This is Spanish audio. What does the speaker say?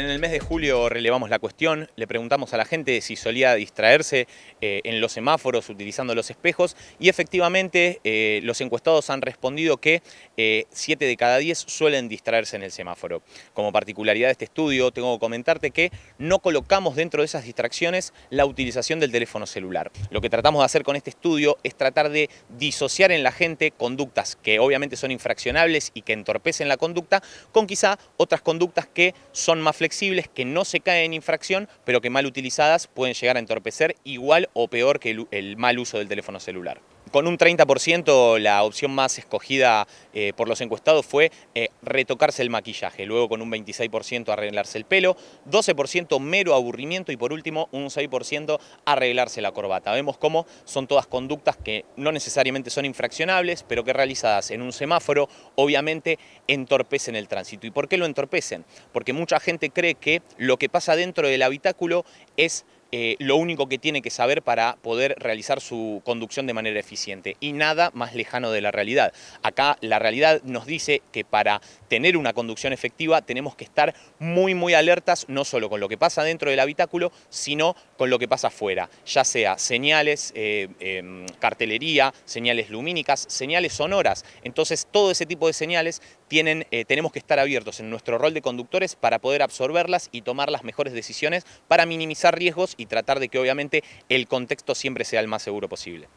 En el mes de julio relevamos la cuestión, le preguntamos a la gente si solía distraerse eh, en los semáforos utilizando los espejos y efectivamente eh, los encuestados han respondido que 7 eh, de cada 10 suelen distraerse en el semáforo. Como particularidad de este estudio tengo que comentarte que no colocamos dentro de esas distracciones la utilización del teléfono celular. Lo que tratamos de hacer con este estudio es tratar de disociar en la gente conductas que obviamente son infraccionables y que entorpecen la conducta con quizá otras conductas que son más flexibles flexibles que no se caen en infracción, pero que mal utilizadas pueden llegar a entorpecer igual o peor que el, el mal uso del teléfono celular. Con un 30% la opción más escogida eh, por los encuestados fue eh, retocarse el maquillaje, luego con un 26% arreglarse el pelo, 12% mero aburrimiento y por último un 6% arreglarse la corbata. Vemos cómo son todas conductas que no necesariamente son infraccionables, pero que realizadas en un semáforo obviamente entorpecen el tránsito. ¿Y por qué lo entorpecen? Porque mucha gente cree que lo que pasa dentro del habitáculo es eh, lo único que tiene que saber para poder realizar su conducción de manera eficiente y nada más lejano de la realidad. Acá la realidad nos dice que para tener una conducción efectiva tenemos que estar muy muy alertas no solo con lo que pasa dentro del habitáculo, sino con lo que pasa afuera, ya sea señales, eh, em, cartelería, señales lumínicas, señales sonoras. Entonces todo ese tipo de señales tienen, eh, tenemos que estar abiertos en nuestro rol de conductores para poder absorberlas y tomar las mejores decisiones para minimizar riesgos y tratar de que obviamente el contexto siempre sea el más seguro posible.